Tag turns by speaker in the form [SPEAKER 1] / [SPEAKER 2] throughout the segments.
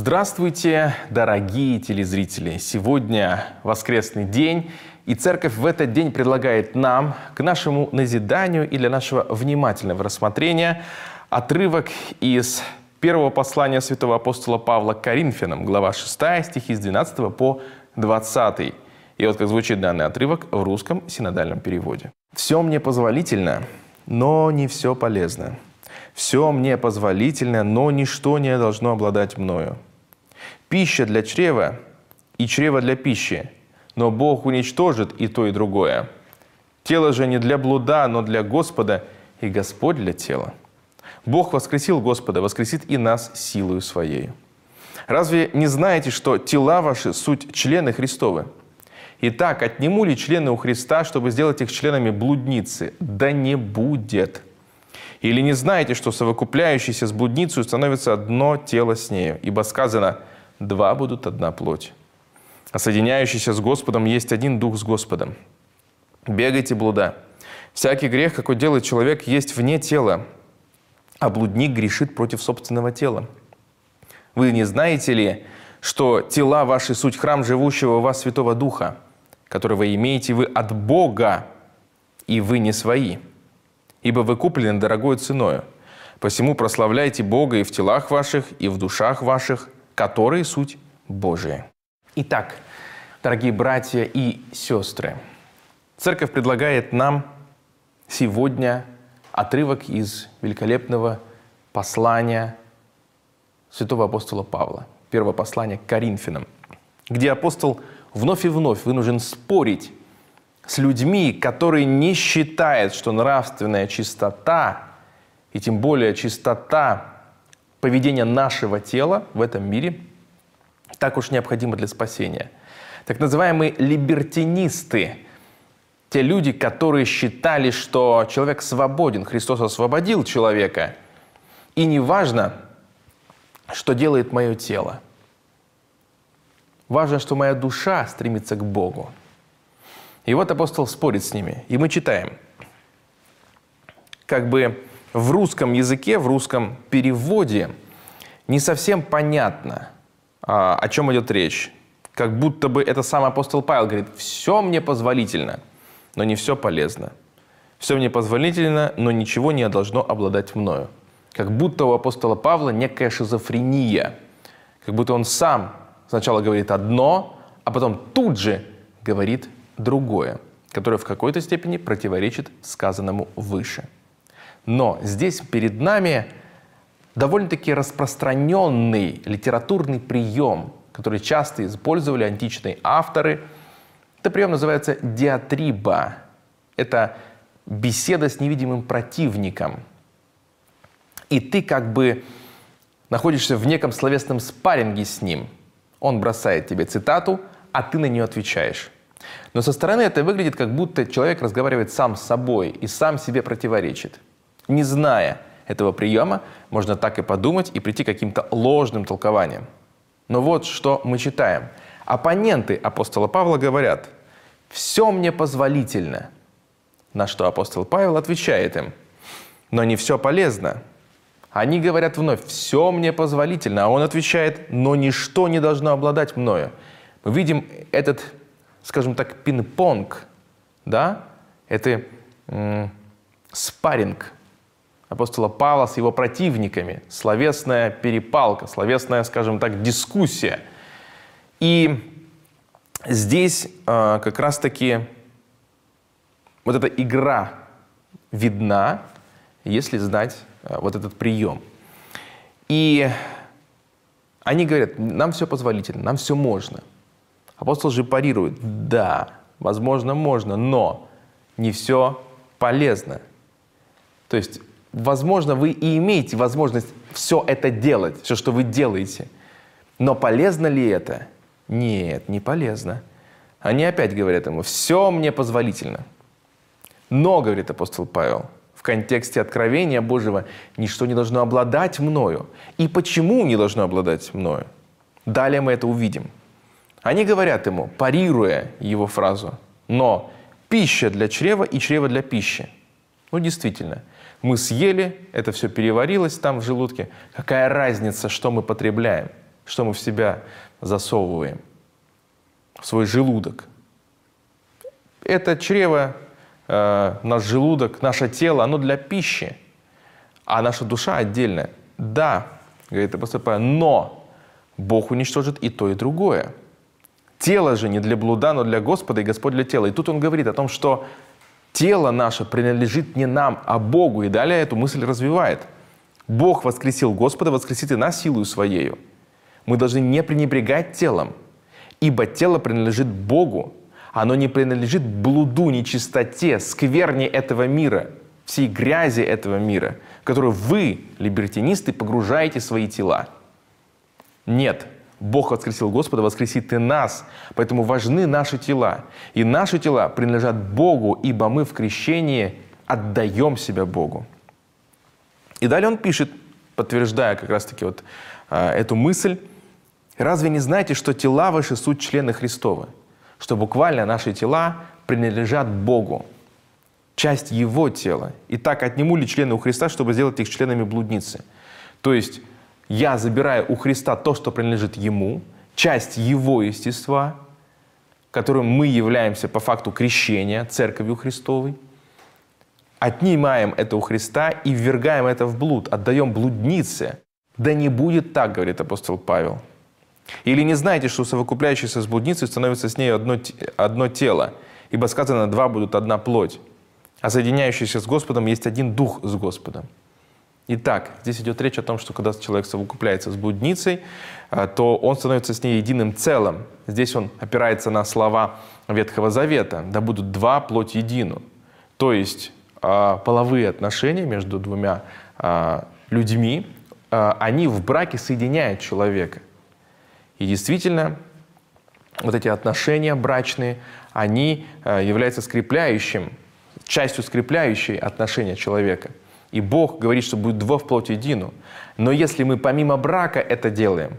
[SPEAKER 1] Здравствуйте, дорогие телезрители! Сегодня воскресный день, и церковь в этот день предлагает нам, к нашему назиданию и для нашего внимательного рассмотрения, отрывок из первого послания святого апостола Павла к Коринфянам, глава 6, стихи с 12 по 20. И вот как звучит данный отрывок в русском синодальном переводе. «Все мне позволительно, но не все полезно. Все мне позволительно, но ничто не должно обладать мною. Пища для чрева и чрево для пищи, но Бог уничтожит и то, и другое. Тело же не для блуда, но для Господа, и Господь для тела. Бог воскресил Господа, воскресит и нас силою Своей. Разве не знаете, что тела ваши – суть члены Христовы? Итак, отниму ли члены у Христа, чтобы сделать их членами блудницы? Да не будет. Или не знаете, что совокупляющийся с блудницей становится одно тело с нею? Ибо сказано – два будут одна плоть. А соединяющийся с Господом есть один дух с Господом. Бегайте блуда. Всякий грех, какой делает человек, есть вне тела, а блудник грешит против собственного тела. Вы не знаете ли, что тела ваши суть храм живущего у вас Святого Духа, которого вы имеете вы от Бога, и вы не свои, ибо вы куплены дорогою ценою. Посему прославляйте Бога и в телах ваших, и в душах ваших, которые суть Божия. Итак, дорогие братья и сестры, церковь предлагает нам сегодня отрывок из великолепного послания святого апостола Павла, первого послания к Коринфянам, где апостол вновь и вновь вынужден спорить с людьми, которые не считают, что нравственная чистота, и тем более чистота поведение нашего тела в этом мире так уж необходимо для спасения. Так называемые либертинисты, те люди, которые считали, что человек свободен, Христос освободил человека, и неважно, что делает мое тело. Важно, что моя душа стремится к Богу. И вот апостол спорит с ними, и мы читаем, как бы в русском языке, в русском переводе не совсем понятно, а, о чем идет речь. Как будто бы это сам апостол Павел говорит, все мне позволительно, но не все полезно. Все мне позволительно, но ничего не должно обладать мною. Как будто у апостола Павла некая шизофрения. Как будто он сам сначала говорит одно, а потом тут же говорит другое, которое в какой-то степени противоречит сказанному выше. Но здесь перед нами довольно-таки распространенный литературный прием, который часто использовали античные авторы. Этот прием называется диатриба. Это беседа с невидимым противником. И ты как бы находишься в неком словесном спарринге с ним. Он бросает тебе цитату, а ты на нее отвечаешь. Но со стороны это выглядит, как будто человек разговаривает сам с собой и сам себе противоречит – не зная этого приема, можно так и подумать и прийти к каким-то ложным толкованиям. Но вот что мы читаем. Оппоненты апостола Павла говорят, «Все мне позволительно». На что апостол Павел отвечает им, «Но не все полезно». Они говорят вновь, «Все мне позволительно», а он отвечает, «Но ничто не должно обладать мною». Мы видим этот, скажем так, пинг-понг, да? Это спаринг апостола Павла с его противниками, словесная перепалка, словесная, скажем так, дискуссия. И здесь э, как раз-таки вот эта игра видна, если знать э, вот этот прием. И они говорят, нам все позволительно, нам все можно. Апостол же парирует, да, возможно, можно, но не все полезно. То есть возможно, вы и имеете возможность все это делать, все, что вы делаете. Но полезно ли это? Нет, не полезно. Они опять говорят ему, все мне позволительно. Но, говорит апостол Павел, в контексте откровения Божьего, ничто не должно обладать мною. И почему не должно обладать мною? Далее мы это увидим. Они говорят ему, парируя его фразу, но пища для чрева и чрево для пищи. Ну, действительно, мы съели, это все переварилось там в желудке. Какая разница, что мы потребляем, что мы в себя засовываем, в свой желудок. Это чрево, э, наш желудок, наше тело, оно для пищи, а наша душа отдельная. Да, говорит апостол Павел, но Бог уничтожит и то, и другое. Тело же не для блуда, но для Господа, и Господь для тела. И тут он говорит о том, что тело наше принадлежит не нам, а Богу. И далее эту мысль развивает. Бог воскресил Господа, воскресит и нас силою Своею. Мы должны не пренебрегать телом, ибо тело принадлежит Богу. Оно не принадлежит блуду, нечистоте, скверне этого мира, всей грязи этого мира, в которую вы, либертинисты, погружаете свои тела. Нет, Бог воскресил Господа, воскресит и нас. Поэтому важны наши тела. И наши тела принадлежат Богу, ибо мы в крещении отдаем себя Богу. И далее он пишет, подтверждая как раз-таки вот э, эту мысль, «Разве не знаете, что тела ваши суть члены Христова? Что буквально наши тела принадлежат Богу, часть Его тела. И так отниму ли члены у Христа, чтобы сделать их членами блудницы?» То есть я забираю у Христа то, что принадлежит Ему, часть Его естества, которым мы являемся по факту крещения Церковью Христовой, отнимаем это у Христа и ввергаем это в блуд, отдаем блуднице. Да не будет так, говорит апостол Павел. Или не знаете, что совокупляющийся с блудницей становится с ней одно, одно тело, ибо сказано, два будут одна плоть, а соединяющийся с Господом есть один дух с Господом. Итак, здесь идет речь о том, что когда человек совокупляется с блудницей, э, то он становится с ней единым целым. Здесь он опирается на слова Ветхого Завета «да будут два плоть едину». То есть э, половые отношения между двумя э, людьми, они в браке соединяют человека. И действительно, вот эти отношения брачные, они являются скрепляющим, частью скрепляющей отношения человека – и Бог говорит, что будет два в плоти едину. Но если мы помимо брака это делаем,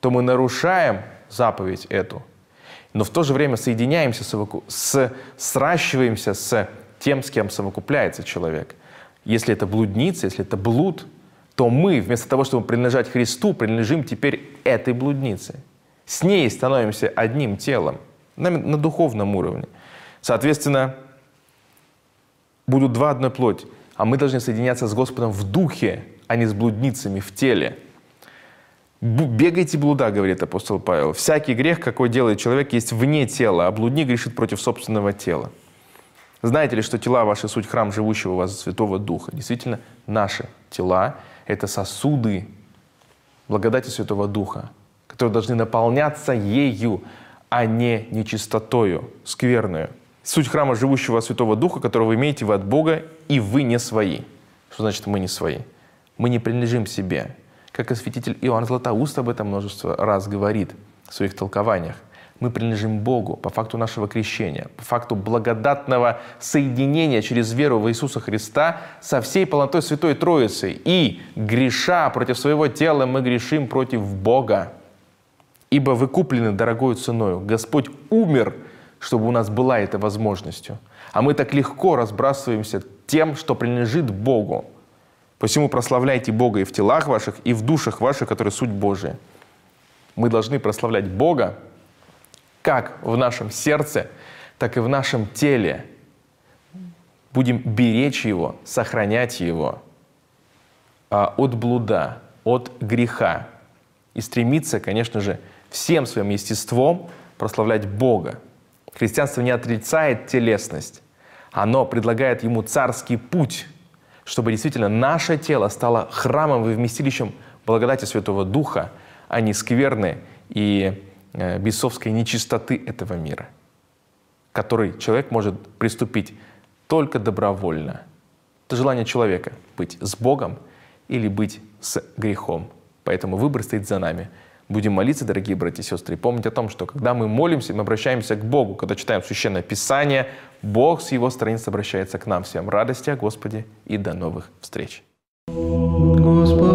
[SPEAKER 1] то мы нарушаем заповедь эту, но в то же время соединяемся, с, сращиваемся с тем, с кем совокупляется человек. Если это блудница, если это блуд, то мы, вместо того, чтобы принадлежать Христу, принадлежим теперь этой блуднице. С ней становимся одним телом на, на духовном уровне. Соответственно, будут два одной плоти а мы должны соединяться с Господом в духе, а не с блудницами в теле. «Бегайте блуда», — говорит апостол Павел. «Всякий грех, какой делает человек, есть вне тела, а блудник грешит против собственного тела. Знаете ли, что тела ваши суть храм живущего у вас Святого Духа? Действительно, наши тела — это сосуды благодати Святого Духа, которые должны наполняться ею, а не нечистотою, скверную суть храма живущего Святого Духа, которого имеете вы от Бога, и вы не свои. Что значит мы не свои? Мы не принадлежим себе. Как осветитель Иоанн Златоуст об этом множество раз говорит в своих толкованиях. Мы принадлежим Богу по факту нашего крещения, по факту благодатного соединения через веру в Иисуса Христа со всей полнотой Святой Троицы. И греша против своего тела мы грешим против Бога. Ибо вы куплены дорогою ценою. Господь умер – чтобы у нас была эта возможность. А мы так легко разбрасываемся тем, что принадлежит Богу. Посему прославляйте Бога и в телах ваших, и в душах ваших, которые суть Божия. Мы должны прославлять Бога как в нашем сердце, так и в нашем теле. Будем беречь Его, сохранять Его а, от блуда, от греха. И стремиться, конечно же, всем своим естеством прославлять Бога. Христианство не отрицает телесность. Оно предлагает ему царский путь, чтобы действительно наше тело стало храмом и вместилищем благодати Святого Духа, а не скверны и э, бесовской нечистоты этого мира, который человек может приступить только добровольно. Это желание человека быть с Богом или быть с грехом. Поэтому выбор стоит за нами – Будем молиться, дорогие братья и сестры, и помнить о том, что когда мы молимся, мы обращаемся к Богу. Когда читаем Священное Писание, Бог с Его страниц обращается к нам. Всем радости Господи, и до новых встреч. Господи.